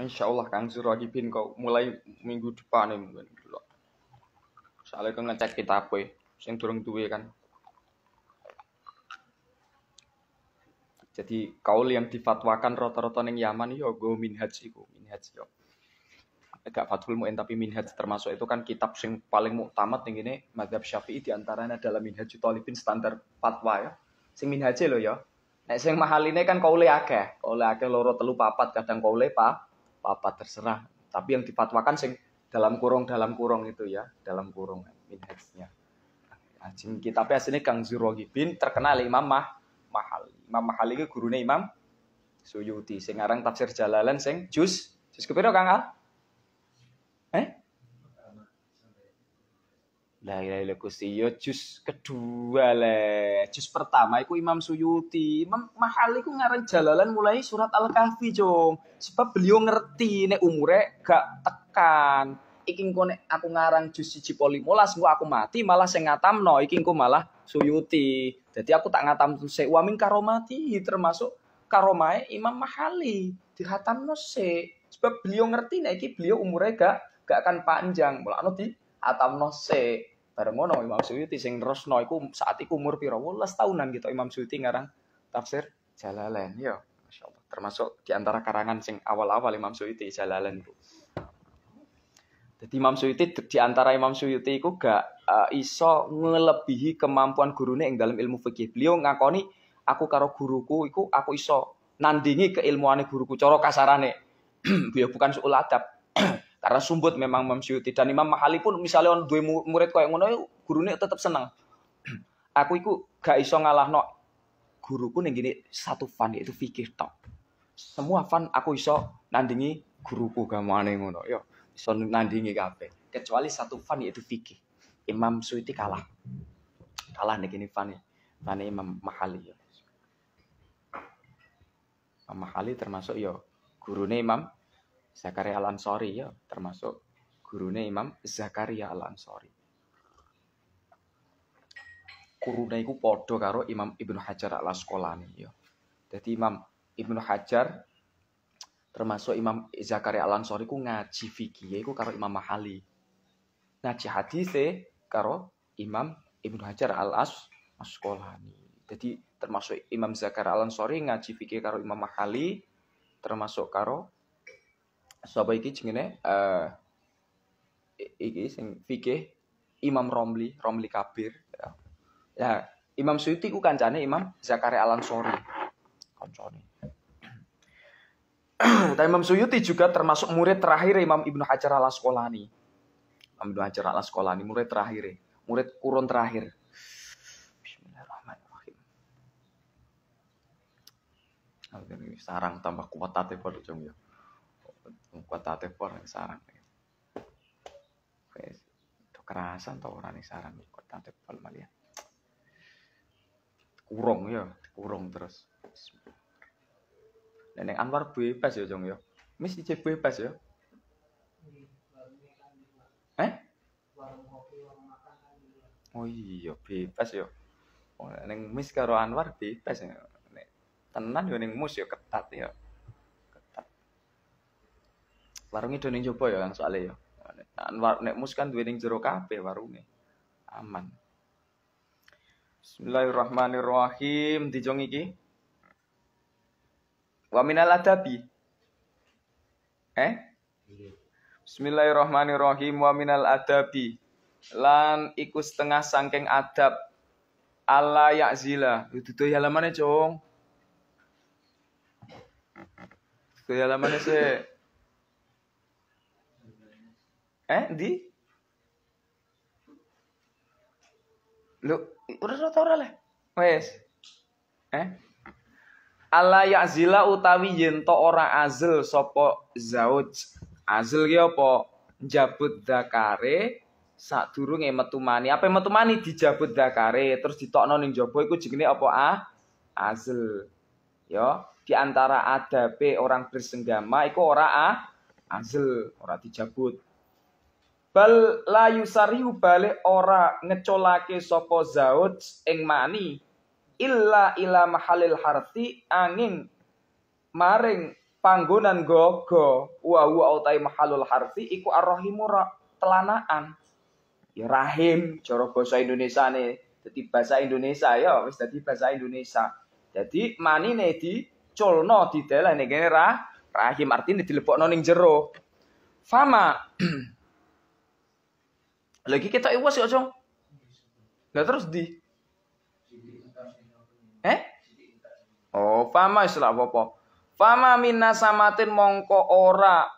Insya Allah Kang adipin kau mulai minggu depan nih mungkin. Soalnya kau ngecek kita apa sing tuh ya kan. Jadi kaul yang difatwakan rata-rata neng Yaman yo ya go minhaj iku, minhaj yo. Ya. Agak fatul muin tapi minhaj termasuk itu kan kitab sing paling muktamad ning ngene mazhab Syafi'i di antaranya adalah minhaj talibin standar fatwa ya. Sing minhaj lo ya. Nek sing ini kan kau kaule akeh, kaule akeh loro telu papat kadang kaule pa apa terserah tapi yang dipatwakan sing dalam kurung dalam kurung itu ya dalam kurung minhajnya ajin pas ini Kang Zurogi bin terkenal Imam Mah Mahal Imam Mahal ini gurunya Imam Suyuti sing aran tafsir Jalalain sing jus jus kepiro Kang Al La ilaha illallah Gusti ya juz kedua le. Juz pertama iku Imam Suyuti. Imam Mahal iku ngaran jalalan mulai surat Al-Kahfi, Jong. Sebab beliau ngerti nek umure gak tekan. Iki engko nek aku ngarang juz siji polimolas engko aku mati malah sing ngatamno iki engko malah Suyuti. Jadi aku tak ngatam se wa min karomati termasuk karomae Imam Mahali dihatamno se. Sebab beliau ngerti nek iki beliau umure gak gak akan panjang. Mulane di atamno se Bareng ngono Imam Suyuti sing nerusno iku saat iku umur piro? 12 tahunan gitu Imam Suyuti ngarang tafsir Jalalain. Ya, masyaallah. Termasuk di antara karangan sing awal-awal Imam Suyuti Jalalain itu. Jadi Imam Suyuti di antara Imam Suyuti iku gak uh, iso ngelebihi kemampuan gurune ing dalam ilmu fikih. Beliau ngakoni aku karo guruku iku aku iso nandingi keilmuane guruku cara kasarane. Beliau bukan suul adab, karena sumbut memang Imam Syuti dan Imam Mahali pun misalnya on dua murid yang ngono nih tetap seneng. Aku iku gak iso ngalah no. guruku nih gini satu fan yaitu fikih top. Semua fan aku iso nandingi guruku aneh ngono yo iso nandingi kape kecuali satu fan yaitu fikih. Imam Syuti kalah. Kalah nih gini fan ya. Fan Imam Mahali ya. Imam Mahali termasuk yo nih Imam Zakaria Al-Ansori ya, termasuk gurunya Imam Zakaria Al-Ansori. Kurune iku podo karo Imam Ibnu Hajar Al-Asqalani ya. Jadi Imam Ibnu Hajar termasuk Imam Zakaria Al-Ansori ku ngaji fikih ya, ku karo Imam Mahali. Ngaji hadise karo Imam Ibnu Hajar Al-Asqalani. As Jadi termasuk Imam Zakaria Al-Ansori ngaji fikih karo Imam Mahali termasuk karo sapa iki jenenge uh, iki sing fikih Imam Romli, Romli Kabir. Ya. ya Imam Suyuti ku kancane Imam Zakaria Alan Sori. Kancane. Tapi Imam Suyuti juga termasuk murid terakhir Imam Ibnu Hajar Al Asqalani. Imam Ibnu Hajar Al Asqalani murid terakhir, murid kurun terakhir. Bismillahirrahmanirrahim. Sarang tambah kuat tate padha jam ya kuat ate por sarang kayak itu kerasan tau orang nih sarang kuat ate por kurung ya kurung terus dan yang Anwar bebas ya Jong ya mesti cek bebas ya eh oh iya bebas ya Oh, neng mis karo Anwar bebas ya. Tenan yo ya, neng mus yo ya, ketat ya. Warungnya do nih coba ya yang soalnya ya. Nek mus kan dua nih jero kafe warungnya Aman. Bismillahirrahmanirrahim. Dijong iki. Wa adabi. Eh? Bismillahirrahmanirrahim. Wa adabi. Lan iku setengah sangkeng adab. ala yakzila. Itu tuh halamannya, cong Itu halamannya sih eh di lu udah tau tau lah wes eh ala yazila utawi yen ora azil sopo zauj azil ki apa jabut dakare sadurunge metu mani apa metu mani dijabut dakare terus ditokno ning jaba iku jenenge apa ah azil yo di antara adabe orang bersenggama iku ora ah azil ora dijabut bal layu sariu balik ora ngecolake sopo zaud eng mani illa ila mahalil harti angin maring panggonan gogo wa wa utai mahalul harti iku arrohimu telanaan ya rahim coro bahasa Indonesia nih jadi bahasa Indonesia ya wis jadi bahasa Indonesia jadi mani nih di colno di dalam nih rahim artinya dilepok noning jero fama Lagi kita iwas kok, ya, Cong. Lah terus di Eh? Oh, fama istilah apa-apa. Fama minna samatin mongko ora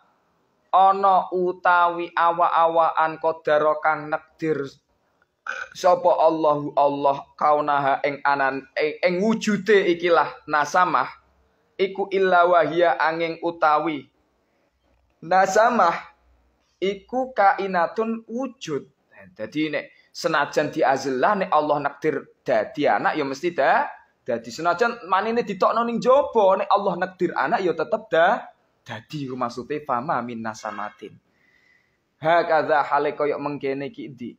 ono utawi awa-awaan kodaro kang nekdir Sopo Allahu Allah kaunaha eng anan eng wujude ikilah nasamah iku illa angeng utawi nasamah iku kainatun wujud jadi nek senajan di azillah, nek Allah nakdir dadi anak ya mesti dah dadi senajan manene ditokno ning jaba nek Allah nakdir anak ya tetep dah dadi rumah maksude fama min nasamatin. Hakadha hale koyok mengkene iki di.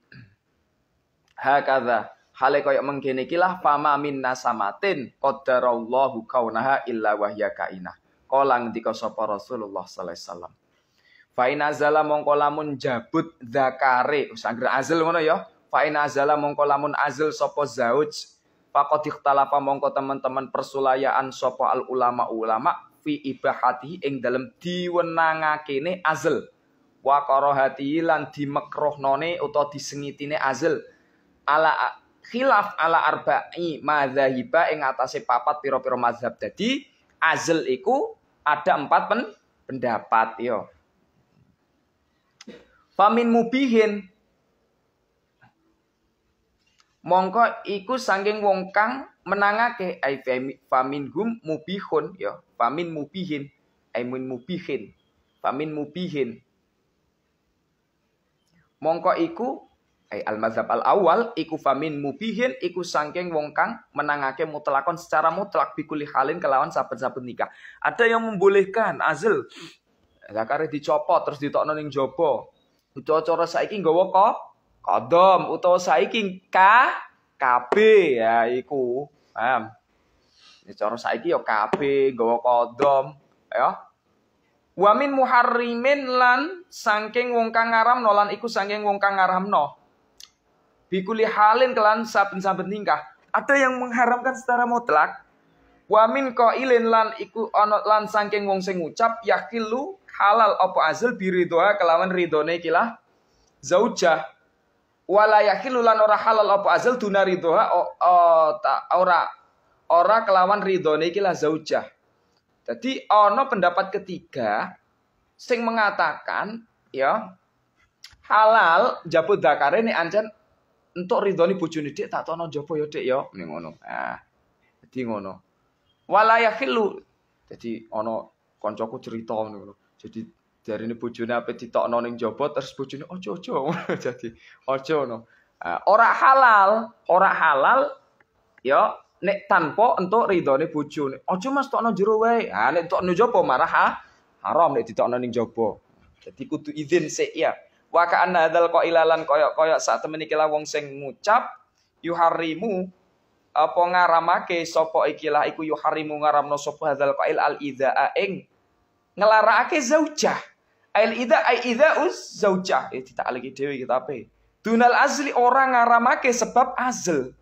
Hakadha hale koyok mengkene iki lah fama min nasamatin qadarallahu kaunaha illa wahya kainah. Kala ngendika sapa Rasulullah sallallahu alaihi wasallam. Fa'in azala mongkolamun jabut zakare. Sangger azal ngono ya. Fa'in azala mongkolamun azal sopo zauj. Pakot talapa mongko teman-teman persulayaan sopo al ulama ulama fi ibahati ing dalam diwenangakene azal. Wa karohati lan atau di disengitine azal. Ala khilaf ala arba'i mazhaba ing atase papat piro-piro mazhab. Jadi azal iku ada empat pen pendapat yo ya. Famin mubihin. Mongko iku sangking wong kang menangake ai famin gum mubihun ya, famin mubihin, mun mubihin, famin mubihin. Mongko iku ai al mazhab al awal iku famin mubihin iku sangking wong kang menangake mutlakon secara mutlak bikuli halin kelawan saben-saben nikah. Ada yang membolehkan azil zakare dicopot terus ditokno ning jaba Utawa cara saiki nggawa ka kodom utawa saiki ka KB ya iku. Paham? Ya, cara saiki ya KB nggawa kodom ya. Wamin muharrimin lan sangking wong kang ngaramno lan iku sangking wong kang ngaramno. Bikuli halin kelan saben-saben tingkah. Ada yang mengharamkan secara mutlak. Wamin ilin lan iku onot lan sangking wong sing yakin lu halal opo biri doa kelawan ridhone kila zaujah wala yahilu ora halal opo azl duna ridhoa ora ora kelawan ridhone kila zaujah jadi ono pendapat ketiga sing mengatakan ya halal jabut dakare ini ancen untuk ridoni bujuni dik tak tono jopo yo ya, dik yo ya. ning ngono. ah jadi ngono. Wala yakhillu. Dadi kancaku cerita ngono. Jadi dari ini bujune apa ditokno ning jopo terus bujune ojo ojo jadi ojo no. Uh, ora halal, ora halal yo nek tanpa entuk nih bojone. Ojo mas tokno jero wae. Ah nek tokno jopo marah ha? haram nek ditokno ning jopo Jadi kudu izin sih ya. waka anna anna ilalan ilalan koyok-koyok saat temene wong sing ngucap yuharimu apa ngaramake sopo ikilah iku yuharimu ngaramno sopo hadzal kok ilal ida aeng ngelarake zaujah. Ail ida ai ida us zaujah. Eh tidak lagi dewi kita apa? Dunal azli orang ngaramake sebab azl.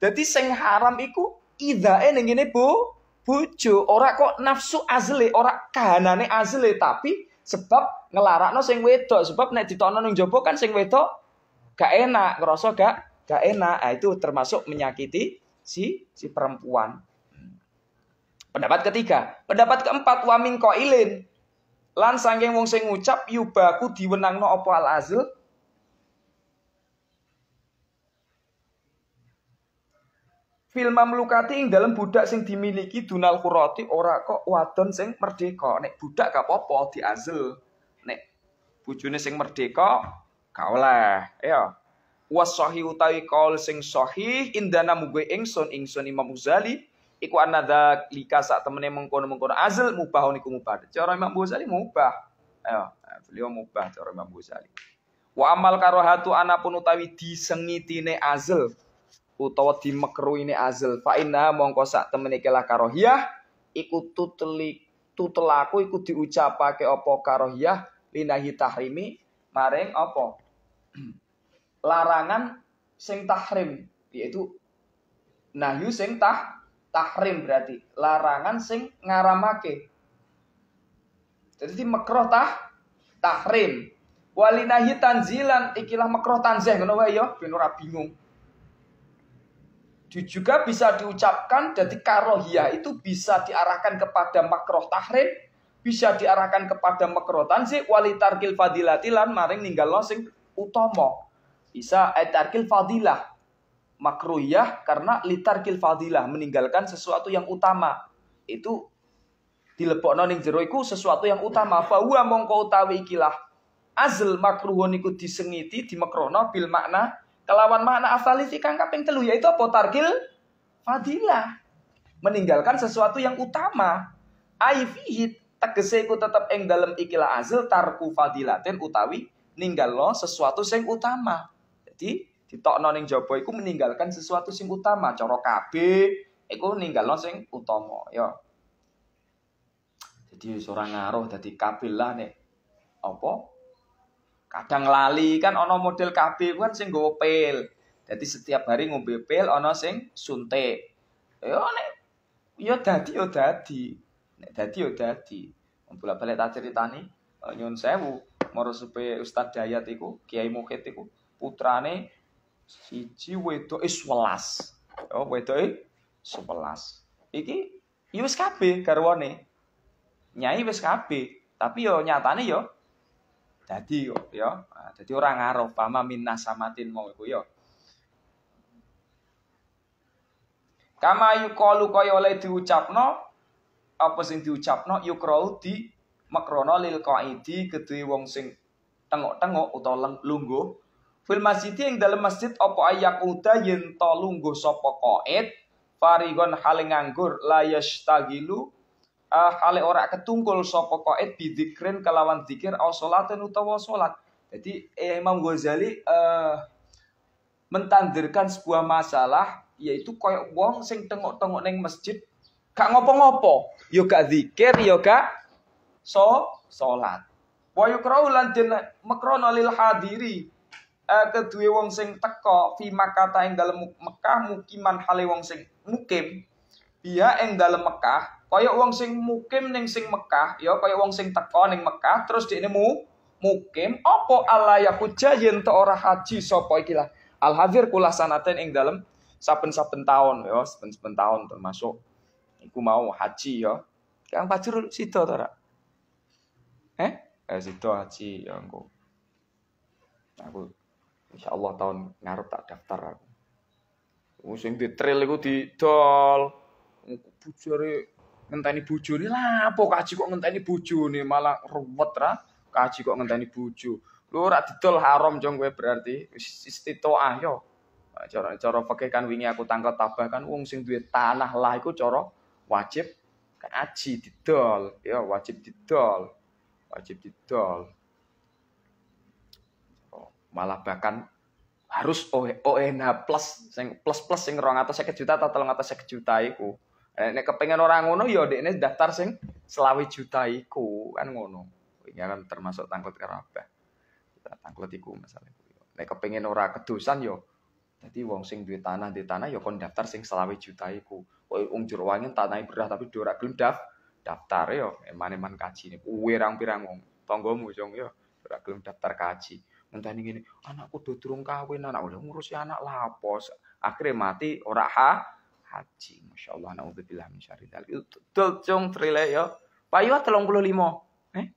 Jadi seng haram iku ida eh ngene bu bucu ora kok nafsu azle ora kahanane azle tapi sebab no seng wedok sebab nek ditonton nung jopo kan seng wedok gak enak ngerasa gak gak enak nah, itu termasuk menyakiti si si perempuan Pendapat ketiga, pendapat keempat wa min qailin lan saking wong sing ngucap yubaku diwenangno apa al azl filmam mamlukati ing dalam budak sing dimiliki dunal kuroti ora kok wadon sing merdeka nek budak gak apa-apa nek bojone sing merdeka gak oleh ya was sahih utawi kol sing sahih indana mugo ingsun ingsun Imam muzali iku anadza lika sak temene mengkono-mengkono azl mubah niku mubah. Cara Imam Ghazali mubah. Ayo, beliau mubah cara Imam Ghazali. Wa amal karohatu anapun utawi disengitine azl utawa dimekruine azl fa inna mongko sak temene kelah karohiyah iku tutlik tutelaku iku diucapake apa karohiyah linahi tahrimi maring apa larangan sing tahrim yaitu nahyu sing tah tahrim berarti larangan sing ngaramake jadi makroh tah tahrim walinahi tanzilan ikilah makroh tanzeh ngono wae ya ben ora bingung juga bisa diucapkan jadi karohia itu bisa diarahkan kepada makroh tahrim bisa diarahkan kepada makroh tanzih walitarkil fadilatilan maring ninggal losing utomo bisa etarkil eh, fadilah makruyah karena litarkil fadilah meninggalkan sesuatu yang utama itu dilepok noning jeroiku sesuatu yang utama bahwa mongko utawi ikilah azl makruhoniku disengiti di makrono bil makna kelawan makna asalisi kang kaping telu yaitu apa tarkil fadilah meninggalkan sesuatu yang utama aifihi tegese tetap tetap dalam dalem ikilah azl tarku fadilatin utawi ninggal lo sesuatu yang utama jadi ditokno ning jaba iku meninggalkan sesuatu sing utama cara kabeh iku ninggalno sing utama ya jadi seorang ngaruh dadi kabilah nek apa kadang lali kan ono model KB kan sing nggawa pil jadi setiap hari ngombe pil ono sing suntik ya nek ya dadi ya dadi nek dadi ya dadi bolak-balik tak ceritani eh, nyun sewu moro supaya Ustaz Dayat iku Kiai Mukhit iku putrane siji wedoke eh, 11. Oh, wedoke eh, 11. Iki ya wis kabeh garwane. Nyai wis kabeh, tapi yo nyatane yo dadi yo, ya. Ah, dadi ora ngaruh pama minnasamatin mau iku yo. Kama yukalu kaya oleh diucapno apa sing diucapno yukrau di makrono lil qaidi kedue wong sing tengok-tengok utawa lungguh fil masjid yang dalam masjid apa ayak yen tolunggo sopo koet qaid farigon hale nganggur layas tagilu uh, eh, hale ora ketungkul sopo koet bidikren kelawan zikir au salaten utawa solat jadi eh, Imam Ghazali uh, eh, mentandirkan sebuah masalah yaitu koyok wong sing tengok-tengok neng masjid gak ngopo-ngopo yo ya gak zikir yo ya so solat wa yukrau lan makrono lil hadiri uh, wong sing teko, fi makata ing dalam Mekah mukiman hale wong sing mukim biya ing dalam Mekah kaya wong sing mukim ning sing Mekah ya kaya wong sing teko ning Mekah terus dikne mu mukim apa ala yakuja yen to ora haji sapa iki lah al hadir kula sanaten ing dalam saben-saben tahun, ya saben-saben tahun termasuk iku mau haji ya Kang pacur sida to ora? Eh? Eh sida haji ya engko. Aku Insya Allah tahun ngarep tak daftar aku. Sing di trail di didol. bujuri ngenteni bojone lah apa kaji kok ngenteni bojone malah ruwet ra. Kaji kok ngenteni bojo. Lu ora didol haram jong gue berarti istitoah yo. Nah, cara cara fakih kan wingi aku tangkel tabah kan wong sing duwe tanah lah iku cara wajib kaji didol ya wajib didol. Wajib didol malah bahkan harus ONH e, e plus sing plus plus sing 250 juta atau 350 juta iku. Eh, nek kepengen orang ngono ya ini daftar sing selawi juta iku kan ngono. Ini iya kan termasuk tangkut kerabah. Ya, tangkut iku masalah iku. Nek kepengen orang kedusan yo ya jadi wong sing di tanah di tanah yo ya kon daftar sing selawe juta iku. Kok wong jurwangin tanah berah tapi ora gelem daf, daftar yo eman-eman kaji ini Uwe pirang wong tonggomu jong yo ora gelem daftar kaji ngenteni gini anakku udah turun kawin anak udah ngurusi anak lapos akhirnya mati ora ha haji masyaallah naudzubillah min syarri dzalik dol cung trile yo payu lima eh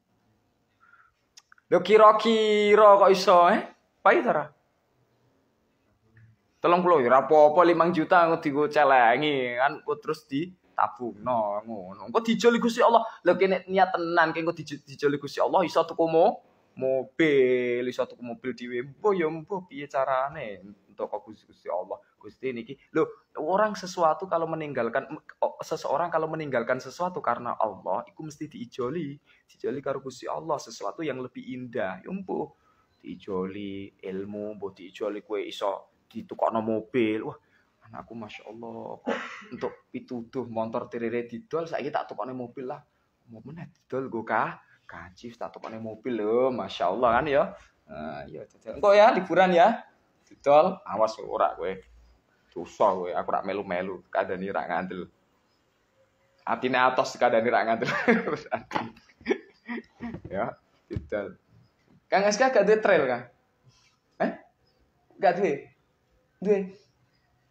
lo kira-kira kok iso eh payu ta Tolong puluh, ya apa-apa limang juta aku tiga celengi kan aku terus di tabung no ngono. kok dijoli Gusti Allah. lo kene niat tenan kene engko dijoli Gusti Allah iso tuku mo mobil iso tuku mobil dhewe mpo ya mpo piye carane untuk Gusti Gusti Allah Gusti niki lo orang sesuatu kalau meninggalkan oh, seseorang kalau meninggalkan sesuatu karena Allah itu mesti diijoli diijoli karo Gusti Allah sesuatu yang lebih indah ya mpo diijoli ilmu mpo diijoli kue iso ditukokno mobil wah anakku masya Allah kok untuk pituduh motor tirire didol saya tak tukokno mobil lah mau meneh didol gue kah Gaji tak tukane mobil lo Masya Allah kan ya. Nah, ya kok ya liburan ya. Didol, awas ora gue susah gue aku rak melu-melu, nih rak nih atas kada nih rak ngantel ya, didol. Kang eska gak duit trail kan? Eh? Gak duit duit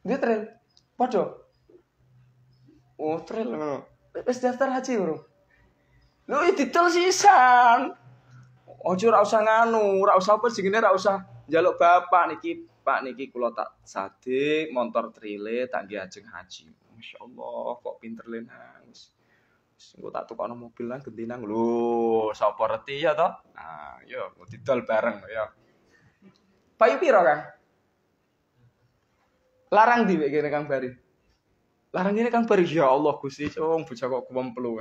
duit trail. bodoh Oh, trail lo Wis daftar haji urung? Lu didol sisan. Ojo ora usah nganu, ora usah apa sing ora usah njaluk bapak niki, Pak niki kula tak sade motor trile tak nggih ajeng haji. Masya Allah, kok pinter le nang. Engko tak tukokno mobil lan genti nang lho, sapa reti ya to? Nah, yo ya, didol bareng ya. Payu piro, Kang? Larang di kene Kang Bari. Larang ini Kang Bari ya Allah Gusti, wong bocah kok kumpul.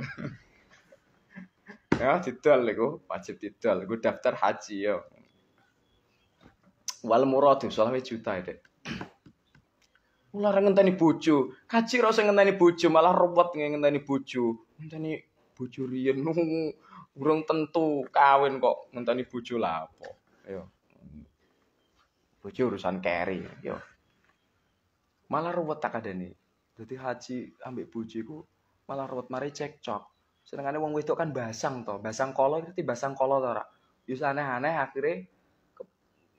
Ya didol iku, wajib didol. gue daftar haji ya. Wal muradu selawe juta ya, Ulah ngenteni bojo, kaji ora usah ngenteni bojo, malah ruwet ngenteni bojo. Ngenteni bojo riyen urung tentu kawin kok ngenteni bojo lapo. Ayo. Bojo urusan keri, yo. Malah robot tak ada nih jadi haji ambek bojo malah robot mari cekcok senengane wong wedok kan basang to basang kolo itu basang kolo to ora yus aneh-aneh akhirnya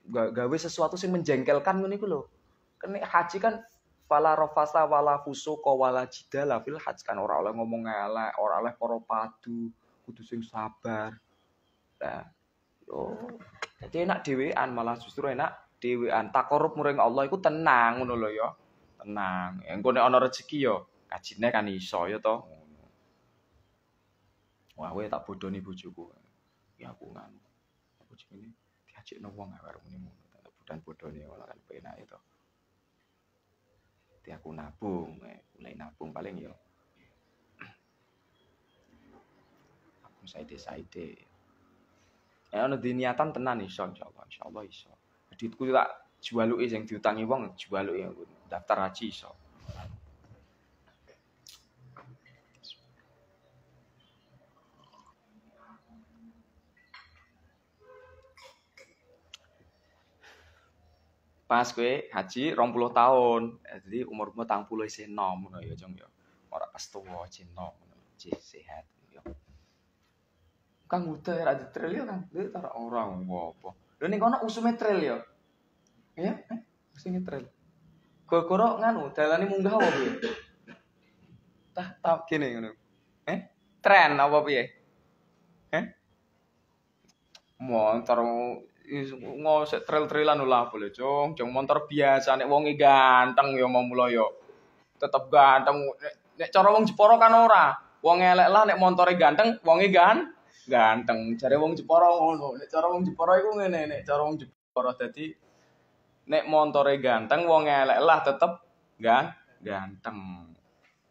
gawe sesuatu sih menjengkelkan ngene iku lho kene kan haji kan wala rofasa wala fusuqa wala jidala fil haji kan ora oleh ngomong elek ora oleh para padu kudu sing sabar nah yo jadi enak dhewean malah justru enak dhewean korup muring Allah iku tenang ngono lho ya tenang engko nek ana rezeki yo kajine kan iso ya to Wah, gue tak bodoh nih bujuku. Ya aku nganu. Bujuk ini diajak nongong nggak warung ini mulu. Tak bodoh bodoh nih walau kan pena itu. Tapi aku nabung, eh, mulai nabung paling yo. Ya. Aku saide saide. Eh, ono niatan tenan iso insyaallah, insyaallah iso. Duitku tak jualuke sing diutangi jualu jualuke yang daftar haji iso. pas kue haji rong puluh tahun eh, jadi umur umurmu tang puluh isi nom ngono ya jong yo, ya. orang pastu tuwa jin nom sehat gitu, ya kang udah ya ada trail ya kang dia taruh orang apa lo nih kono usume trail ya ya eh usume trail gogoro nganu ini munggah apa piye tah tah gini, ngono eh tren apa ya, eh mau taruh ngosek trail-trailan lah boleh cung cung motor biasa nek wongi e ganteng yo ya mau mulai yo ya tetep ganteng nek, nek cara wong Jeporo kan ora wong elek lah nek montore ganteng wongi e gan ganteng cari wong Jeporo ngono nek cara wong Jeporo iku ngene nek cara wong Jeporo dadi nek montore ganteng wong elek lah tetep gan ganteng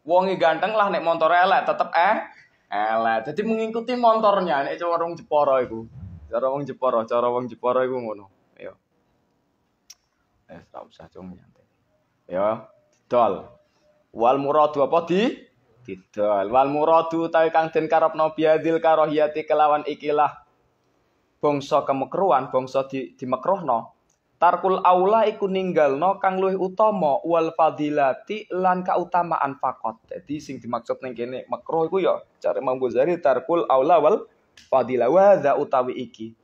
wongi e ganteng lah nek montore elek tetep eh elek jadi mengikuti motornya nek cara wong Jeporo iku Cara wong Jepara, cara wong Jepara iku ngono. Ayo. Eh, tak usah cung nyantai. Ya, Dol, Wal muradu apa di? Didol. Wal muradu tawi kang den karepno biadil karohiyati kelawan ikilah bangsa kemekruan, bangsa di dimekruhno. Tarkul aula iku ninggalno kang luwih utama wal fadilati lan kautamaan fakot. Jadi sing dimaksud ning kene makruh iku ya cari Imam Ghazali tarkul aula wal fadila wadza utawi iki.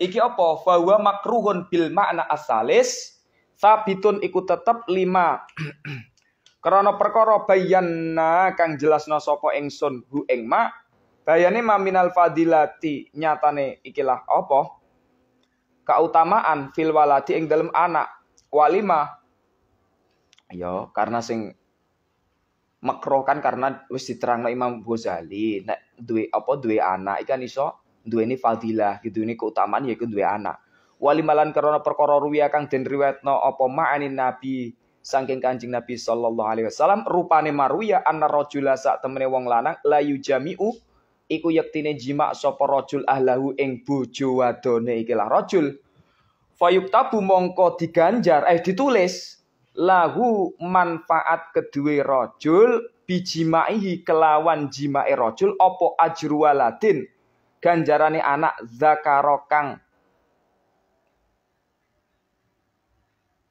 Iki apa? Fawa makruhun bil makna asalis sabitun iku tetep lima. Karena perkara bayanna kang jelasna sapa ingsun hu ing ma bayane maminal fadilati nyatane ikilah apa? Keutamaan fil waladi ing dalem anak walima. Ya, karena sing Makrokan kan karena wis diterangno Imam Ghazali nek duwe apa duwe anak ikan iso duweni fadilah gitu ini keutamaan yaiku duwe anak wali malan karena perkara ruwiya kang den riwetno apa ma'ani nabi saking kanjeng nabi sallallahu alaihi wasallam rupane marwiya anna rajula sak temene wong lanang layu jami'u iku yektine jima sapa rajul ahlahu ing bojo wadone ikilah rajul fayuktabu mongko diganjar eh ditulis lahu manfaat kedua rojul bijimaihi kelawan jimae rojul opo waladin ganjarane anak zakarokang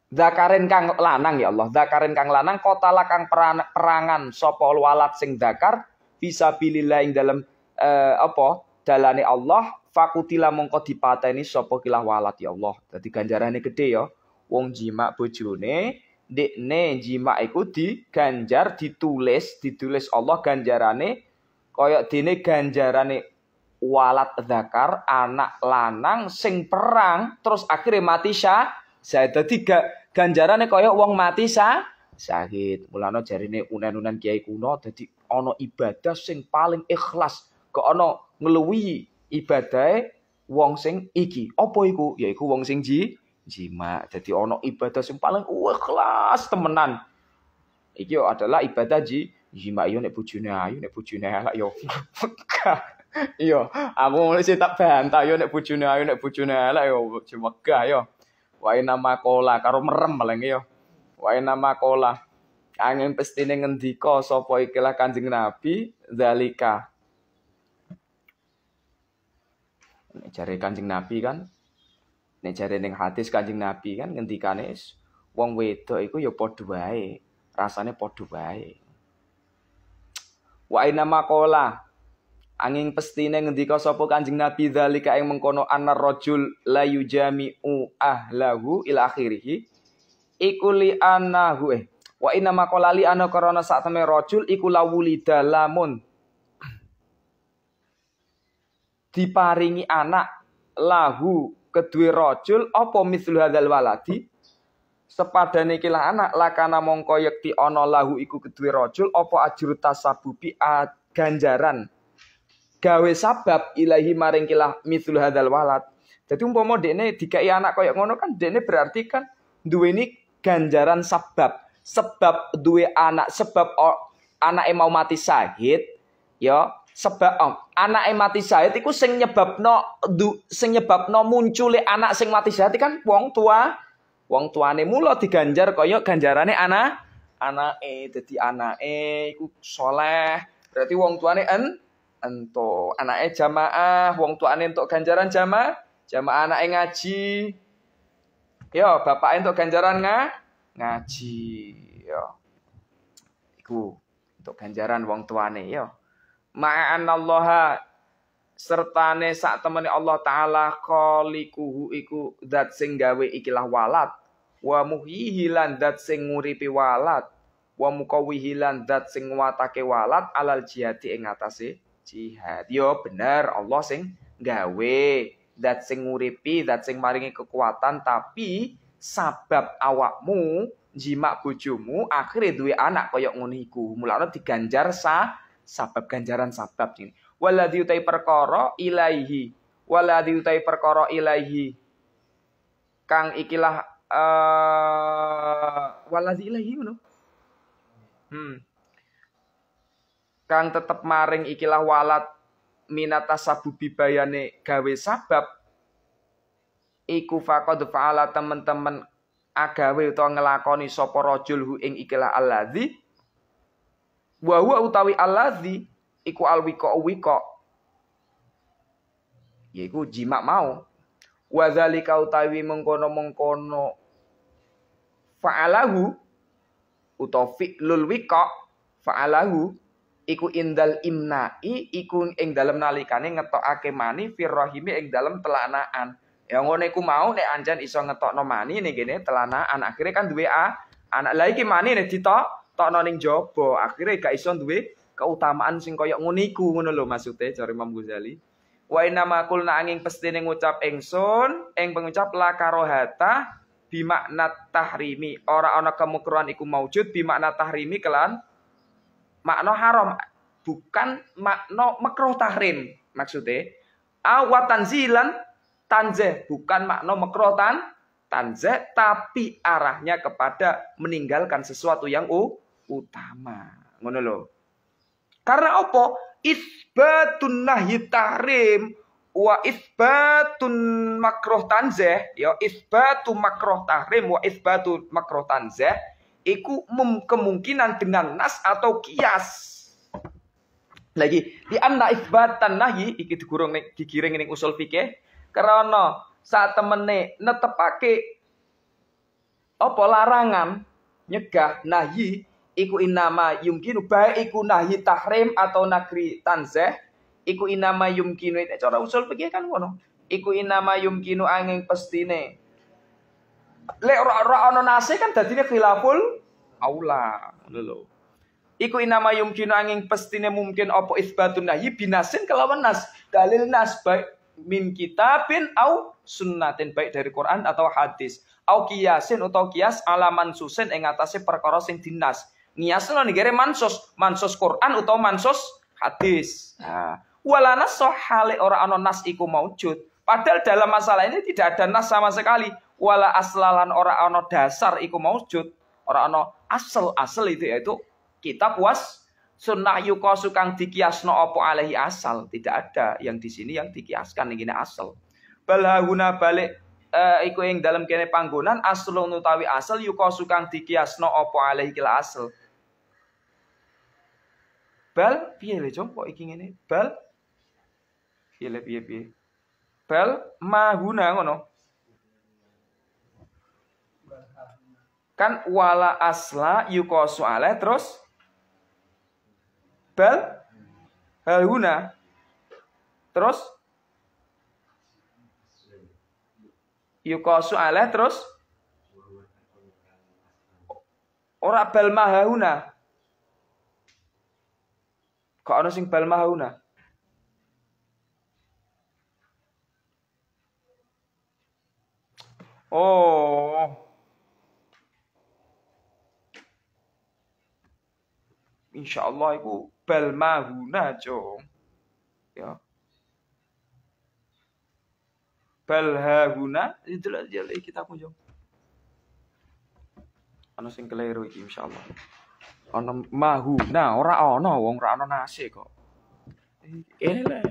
Zakarin kang lanang ya Allah, zakarin kang lanang kota lakang perangan sopo walad sing zakar bisa pilih lain dalam eh, apa dalane Allah fakutila mongko dipateni sapa kilah walat ya Allah. jadi ganjarane gede ya. Wong jima bojone dekne jima iku diganjar ditulis ditulis Allah ganjarane koyok dene ganjarane walat zakar anak lanang sing perang terus akhirnya mati sya saya tadi ganjarane koyok wong mati syah sakit jari jarine unen-unen kiai kuno jadi ono ibadah sing paling ikhlas ke ono ngluwi ibadah wong sing iki opo iku yaiku wong sing ji jima. Jadi ono ibadah sing paling kelas temenan. Iki yo adalah ibadah ji jima yo nek bojone ayu nek bojone elek yo. Iya, aku mulai sih tak bantah yo nek bojone ayu nek bojone elek yo cuma yo. Wae nama kola karo merem paling yo. Wae nama kola. Angin pestine ngendika sapa ikilah Kanjeng Nabi zalika. Cari Kanjeng Nabi kan Nek jare ning hadis Kanjeng Nabi kan kanis wong wedo iku ya padha wae, rasane padha wae. Wa inna maqala angin pestine ngendika sapa Kanjeng Nabi zalika ing mengkono anar rajul la yujami'u ahlahu ila akhirih iku li anahu eh wa nama maqala li ana korona saat teme rajul iku lawulida lamun diparingi anak lahu kedua rojul apa mislu hadal waladi sepadane kilah anak lakana mongko yakti ono lahu iku kedua rojul apa ajur tasabubi ganjaran gawe sabab ilahi maring kilah mislu hadal walad jadi umpomo dekne dikai anak koyok ngono kan dene berarti kan ini ganjaran sabab sebab duwe anak sebab anak mau mati sakit ya sebab um, anak mati syahid itu sing no du, sing no muncule anak sing mati syahid kan wong tua wong tuane mulo diganjar koyo ganjarane anak anak jadi anak eh iku soleh berarti wong tuane en ento eh jamaah wong tuane untuk ganjaran jamaah jamaah eh ngaji yo bapak untuk ganjaran nga ngaji yo iku untuk ganjaran wong tuane yo serta sertane sak temani Allah taala kolikuhu iku dat sing gawe ikilah walat wa muhihilan dat sing nguripi walat wa mukawihilan dat sing nguatake walat alal jihati ing atase jihad yo bener Allah sing gawe dat sing nguripi dat sing maringi kekuatan tapi sabab awakmu jimak bojomu akhirnya duwe anak koyok ngono iku mulane diganjar sa sabab ganjaran sabab ini. Waladhi utai perkara ilaihi. Waladhi utai perkara ilaihi. Kang ikilah uh, eh, waladhi ilaihi ngono. Hmm. Kang tetep maring ikilah walat minata sabubi bayane gawe sabab iku faqad fa'ala teman-teman agawe utawa ngelakoni sapa rajul hu ing ikilah alladzi Wa huwa utawi alladzi iku alwiko wiko. Yaiku jima mau. Wa zalika utawi mengkono-mengkono fa'alahu utawa fi'lul wiqa fa'alahu iku indal imna'i iku ing dalem nalikane ngetokake mani firrahimi ing dalem telanaan. Ya ngono iku mau nek anjen iso ngetokno mani ning kene telanaan akhirnya kan duwe a anak lagi mani nek ditok Tak noning jobo Akhirnya gak ison duwe keutamaan sing koyok nguniku ngono lo maksudnya cari Imam Ghazali wa inna makul na angin neng ucap engson, eng pengucap la karohata bimakna tahrimi ora ana kemukruan iku maujud bimakna tahrimi kelan makna haram bukan makna makruh tahrim maksudnya awat tanzilan tanze bukan makna makruh tan tanze tapi arahnya kepada meninggalkan sesuatu yang u utama. Ngono lho. Karena apa? Isbatun nahyi tahrim wa isbatun makroh tanzeh ya isbatun makroh tahrim wa isbatun makroh tanzeh iku kemungkinan dengan nas atau kias lagi di anna isbatan nahi iki digurung nih, digiring ning usul fikih karena saat temene netepake apa larangan nyegah nahi iku inama yumkinu baik iku nahi tahrim atau nagri tanzeh iku inama yumkinu cara usul pergi kan ngono iku inama yumkinu angin pestine le ora ora ono nase kan dadine khilaful aula lho iku inama yumkinu angin pestine mungkin opo isbatun nahi binasin kelawan nas dalil nas baik min kitabin au sunnatin baik dari Quran atau hadis au kiasin atau kias alaman susen ing atase perkara sing dinas Niaslah negara mansos, mansos Quran atau mansos hadis. Nah, walana sohale ora ana nas iku maujud. Padahal dalam masalah ini tidak ada nas sama sekali. Wala aslalan ora ana dasar iku maujud. Ora ana asal-asal itu yaitu kita puas sunnah yuko sukang dikiasno opo alehi asal. Tidak ada yang di sini yang dikiaskan ini asal. Balahuna balik uh, iku ing dalam kene panggonan aslu nutawi asal yuko sukang dikiasno opo alaihi kila asal. Bal piye le jong kok iki ngene? Bal piye le piye piye. Bal mahuna ngono. Kan wala asla yukosu suale terus bal haluna terus yukosu aleh terus ora bal mahauna kok ana sing bal mahauna oh insyaallah iku bal mahuna jong bal itu lah jadi kita kunjung Ano sing keliru iki insyaallah mahu Nah ora ano wong ora ana nasi kok ini eh, lah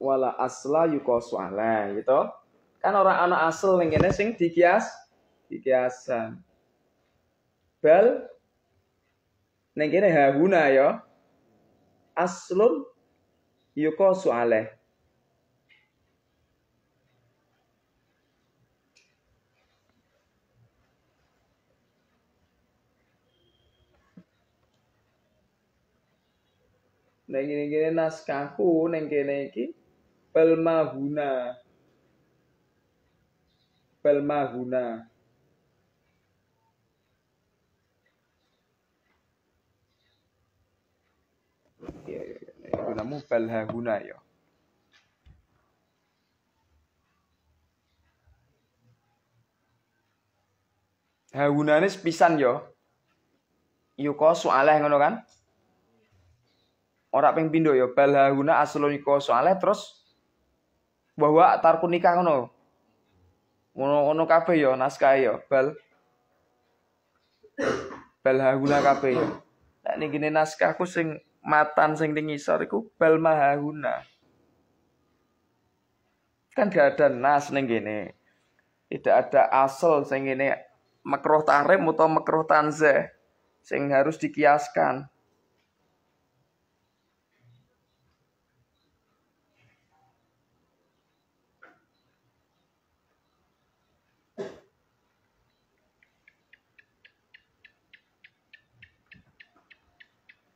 wala asla yukosu ala gitu kan orang anak asal yang kene sing dikias iki asan bal ning kene hahuna ya aslun yuko suale. Neng ini gini naskahku neng kene iki iya itu namu guna ya ini sepisan ya yuko ale ngono kan orang pengen yo, ya guna aslun yuko soalnya terus bahwa tarku nikah ngono ngono kafe yo naskah ya bal balahuna kabeh ya yo, nah, gini naskahku sing matan sing ning ngisor iku bal mahahuna. Kan gak ada nas ning gini. Tidak ada asal sing ngene makruh tahrim utawa makruh tanzih sing harus dikiaskan.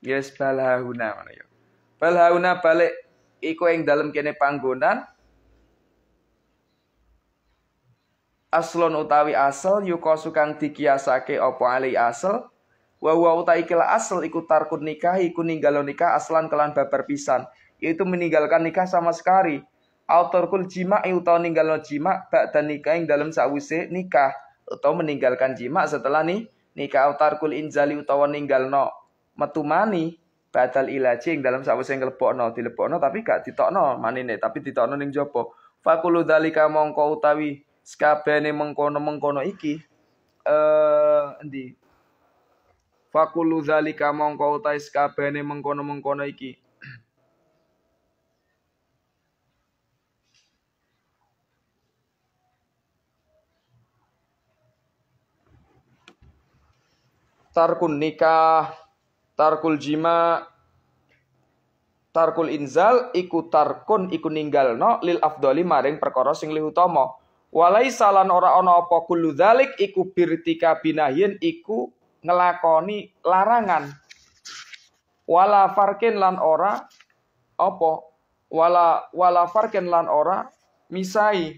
Yes balahuna mana yo. Balahuna balik iku yang dalam kene panggonan Aslon utawi asal yuko sukang dikiasake opo ali asal wa wa utai kila asal ikut tarkun nikah iku ninggalo nikah aslan kelan babar pisan yaitu meninggalkan nikah sama sekali autorkul jima utawa ninggalo jima bak dan nikah yang dalam sawise nikah atau meninggalkan jima setelah nih nikah autarkul injali utawa ninggalno metu mani batal ilaji lepok dalam sawise lepok dilebokno tapi gak ditokno manine tapi ditokno ning jopo fakulu dalika mongko utawi skabene mengkono-mengkono iki eh di fakulu dalika mongko utawi skabene mengkono-mengkono iki tarkun nikah Tarkul jima tarkul inzal iku tarkun iku no lil afdoli maring perkara sing lih utama. Walai salan ora ana apa kullu dzalik iku birtika binahin iku ngelakoni larangan. Wala farkin lan ora apa wala wala farkin lan ora misai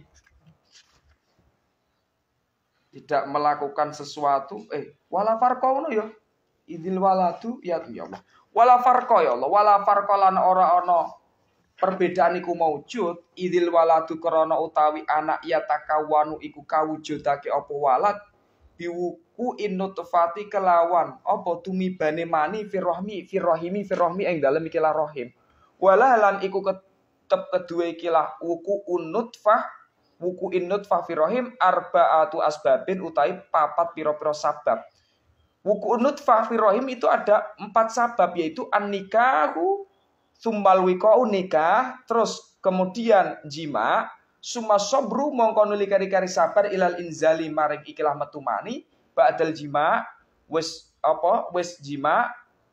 tidak melakukan sesuatu eh wala farkono ya Idil waladu ya tu ya Allah. Wala farqa ya Allah, wala farqa lan ora ana perbedaan iku maujud idil waladu krana utawi anak ya takawanu iku kawujudake apa walad biwuku inutfati kelawan apa tumibane mani firrahmi firrahimi firrahmi ing dalem ikilah rohim wala lan iku ketep kedua ikilah wuku unutfah wuku inutfah firrahim arbaatu asbabin utai papat piro-piro sabab. Wuku nutfah firohim itu ada empat sabab yaitu an-nikahu, sumbal wikau nikah, terus kemudian jima, summa sobru mongko kari kari sabar ilal inzali maring ikilah metumani, ba'dal jima, wes apa wes jima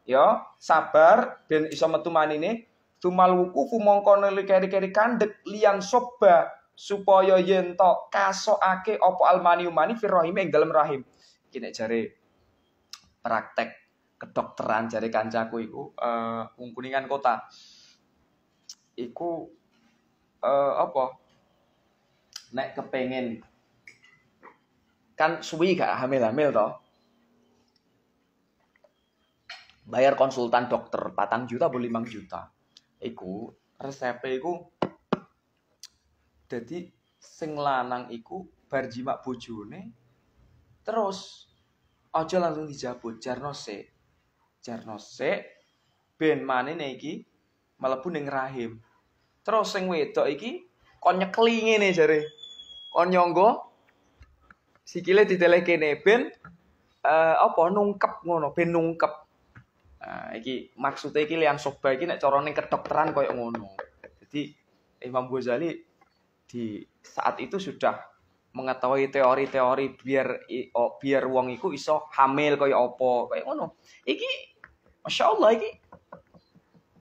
yo ya, sabar dan iso metu ini tumal wuku mongko kari-kari kandek liang soba supaya kaso ake opo almani umani firrahim yang dalam rahim kini cari praktek kedokteran jari kancaku itu uh, eh, ungkuningan kota iku uh, apa nek kepengen kan suwi gak hamil-hamil toh bayar konsultan dokter patang juta bu limang juta iku resep iku jadi sing lanang iku barjima bojone terus Aja langsung dijabut, jarno se Jarno se ben manene iki pun ning rahim. Terus sing wedok iki kon nyekli ngene jare. Kon nyonggo sikile diteleh kene ben uh, apa nungkep ngono, ben nungkep. Nah, iki maksudnya iki liang soba iki nek carane kedokteran koyo ngono. Jadi Imam Ghazali di saat itu sudah mengetahui teori-teori biar biar wong iku iso hamil kaya apa kaya ngono. Iki Masya Allah iki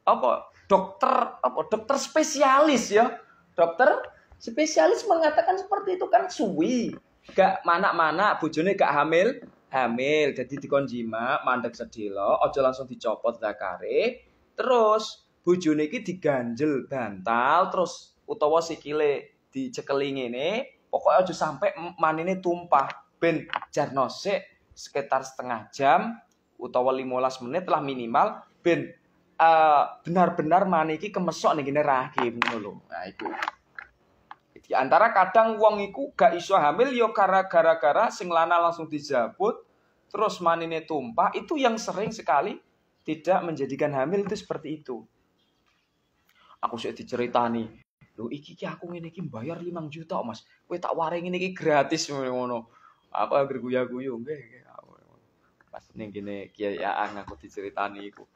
apa dokter apa dokter spesialis ya. Dokter spesialis mengatakan seperti itu kan suwi. Gak mana-mana bujoni gak hamil, hamil jadi dikonjima mandek sedilo ojo langsung dicopot zakare terus bujoni iki diganjel bantal terus utawa sikile dicekeling nih pokoknya aja sampai man ini tumpah ben jarno sekitar setengah jam utawa 15 menit lah minimal ben uh, benar-benar man iki kemesok nih gini rahim ngono Nah itu. Di antara kadang wong iku gak iso hamil yo karena gara-gara sing langsung dijabut terus man ini tumpah itu yang sering sekali tidak menjadikan hamil itu seperti itu. Aku sudah diceritani lu iki ki aku ngene iki bayar 5 juta, Mas. Kowe tak waring ngene iki gratis ngono. Apa gerguya-guyu nggih. Pas ning kene Kiai Aan aku diceritani iku.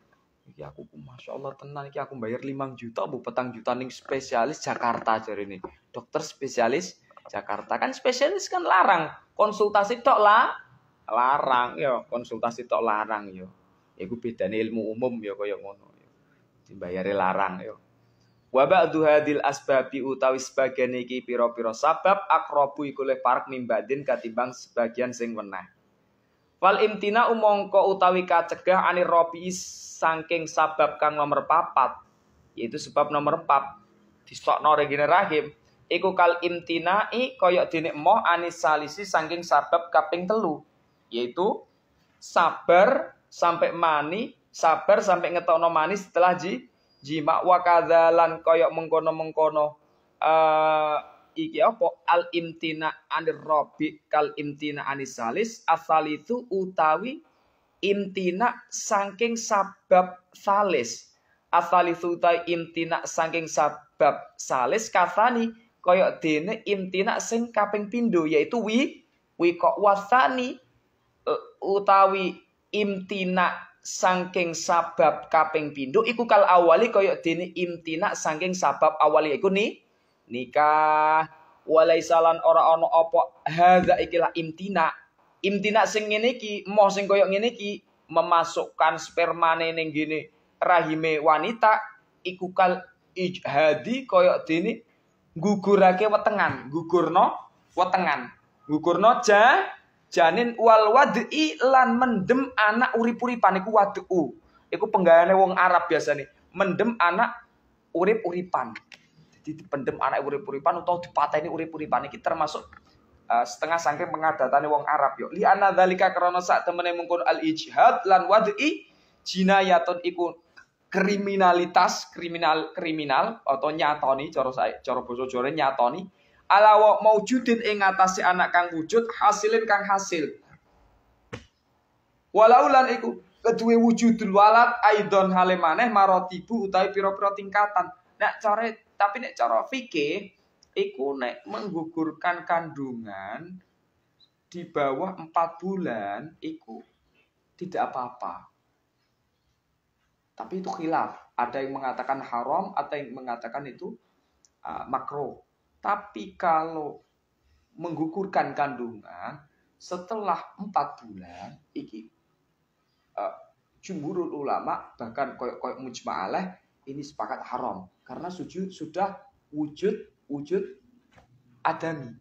Iki aku Masya Allah tenan iki aku bayar 5 juta bu petang juta ning spesialis Jakarta ceri ini. Dokter spesialis Jakarta kan spesialis kan larang. Konsultasi tok lah larang yo konsultasi tok larang ya. Iku bedane ilmu umum yo kaya ngono ya. Dibayare larang yo Wa ba'du hadil asbabi utawi sebagian iki piro-piro sabab akrobu iku le parek mimbadin katimbang sebagian sing weneh. Wal imtina umongko utawi kacegah anir robi sangking sabab kang nomor papat yaitu sebab nomor pap disokno regine rahim iku kal i koyok dene moh anis salisi sangking sabab kaping telu yaitu sabar sampai mani sabar sampai ngetokno mani setelah ji jima wa kadzalan koyok mengkono-mengkono uh, iki apa al imtina anir robi kal imtina anis salis asal itu utawi imtina saking sabab salis asal itu utawi imtina saking sabab salis nih koyok dene imtina sing kaping pindho yaitu wi wi kok wasani eh, utawi imtina saking sabab kaping pindu iku kal awali kaya dene imtina saking sabab awali iku ni nikah walaisalan ora ana apa hadza ikilah imtina imtina sing ngene iki moh sing kaya ngene iki memasukkan sperma ning gini rahime wanita iku kal ijhadi kaya dene gugurake wetengan gugurno wetengan gugurno jah janin wal wad'i lan mendem anak urip-uripan iku wad'u. Iku penggaweane wong Arab biasa nih. mendem anak urip-uripan. Jadi dipendem anak urip-uripan atau dipateni urip-uripan iki termasuk uh, setengah sangking pengadatane wong Arab yo. Li anna dzalika karena sak temene mungkur al ijhad lan wad'i jinayatun iku kriminalitas kriminal kriminal atau nyatoni cara saya cara basa jare nyatoni ala wa maujudin ing ngatasi anak kang wujud hasilin kang hasil walaulan iku kedua wujudul walat aidon Halemaneh maroti marotibu utawi piro piro tingkatan nek cara tapi nek cara fikih iku nek menggugurkan kandungan di bawah empat bulan iku tidak apa-apa tapi itu khilaf ada yang mengatakan haram ada yang mengatakan itu uh, ah, makro tapi kalau menggugurkan kandungan setelah empat bulan, iki uh, eh, jumburul ulama bahkan koyok-koyok mujmaaleh ini sepakat haram karena sujud sudah wujud wujud adami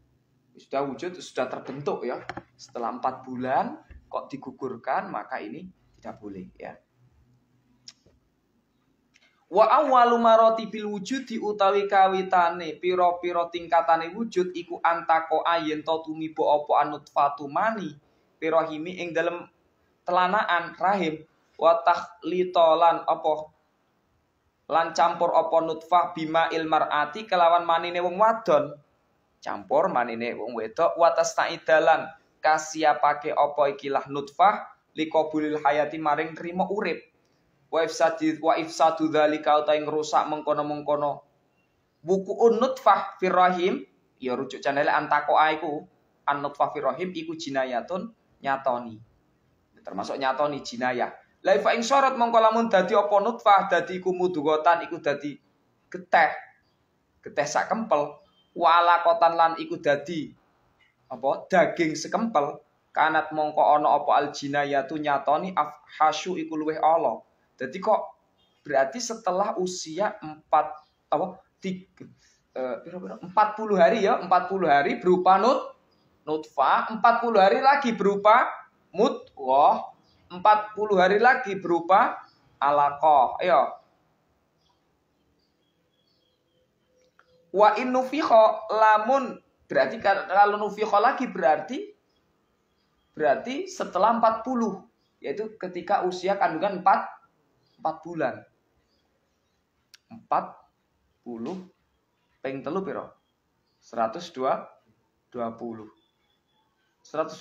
sudah wujud sudah terbentuk ya setelah empat bulan kok digugurkan maka ini tidak boleh ya Wa awwalu maratibil wujud utawi kawitane pira-pira tingkatane wujud iku antako ayen to tumibo apa anut fatumani piro himi ing dalem telanaan rahim wa takhlitolan apa lan campur apa nutfah bima ilmarati kelawan manine wong wadon campur manine wong wedok watas taidalan kasiyapake apa ikilah nutfah likobulil hayati maring rimo urip wa ifsadi wa ifsadu dzalika uta ing rusak mengkono-mengkono buku unutfah firrahim ya rujuk channel antako aiku anutfah firrahim iku jinayatun nyatoni termasuk nyatoni jinayah la fa ing syarat mengko lamun dadi apa nutfah dadi iku mudghatan iku dadi geteh geteh sak kempel kotan lan iku dadi apa daging sekempel kanat mongko ono apa al jinayatu nyatoni af afhasu iku luweh Allah jadi kok berarti setelah usia 4 apa 3 40 eh, hari ya, 40 hari berupa nut nutfa, 40 hari lagi berupa mudghah, 40 hari lagi berupa alaqah. Ayo. Iya. Wa in lamun berarti kalau nufikho lagi berarti berarti setelah 40 yaitu ketika usia kandungan 4 4 bulan. 40 ping 3 piro? 102 20. 120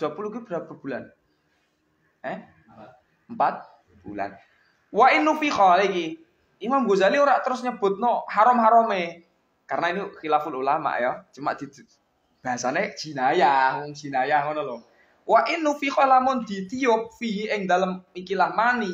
itu berapa bulan? Eh? 4 bulan. Wa in nufikha lagi. Imam Ghazali ora terus nyebut no haram-harame. Karena ini khilaful ulama ya. Cuma di bahasane jinayah, wong jinayah ngono lho. Wa in nufikha lamun ditiup fihi ing dalem ikilah mani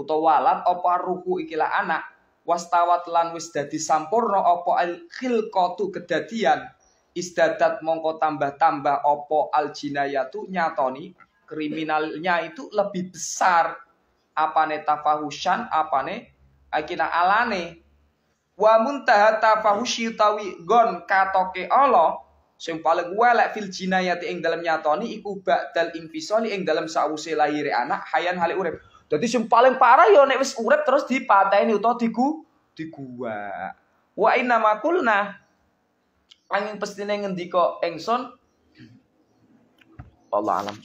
utawa walad apa ruku ikilah anak wastawat lan wis dadi sampurna apa al khilqatu kedadian istadat mongko tambah-tambah apa al jinayatu nyatoni kriminalnya itu lebih besar apane tafahusan apane akina alane wa muntaha tafahushi tawi gon katoke Allah sing paling welek fil jinayati ing dalam nyatoni iku ba'dal infisali ing dalam sause lahir anak hayan hale urip jadi sing paling parah ya nek wis urip terus dipateni utawa digu gua Wa inna nah, angin pestine ngendika engson Allah alam.